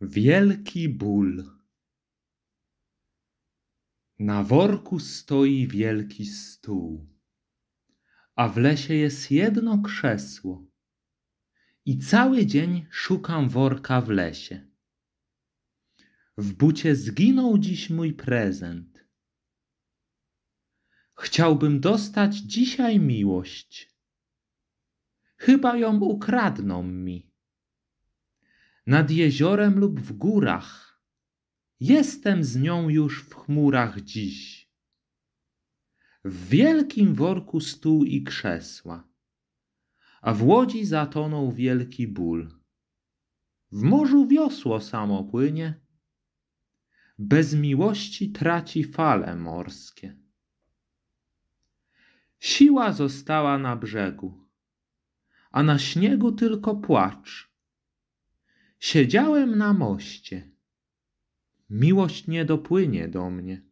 Wielki ból. Na worku stoi wielki stół, a w lesie jest jedno krzesło. I cały dzień szukam worka w lesie. W bucie zginął dziś mój prezent. Chciałbym dostać dzisiaj miłość. Chyba ją ukradną mi nad jeziorem lub w górach. Jestem z nią już w chmurach dziś. W wielkim worku stół i krzesła, a w łodzi zatonął wielki ból. W morzu wiosło samo płynie, bez miłości traci fale morskie. Siła została na brzegu, a na śniegu tylko płacz Siedziałem na moście. Miłość nie dopłynie do mnie.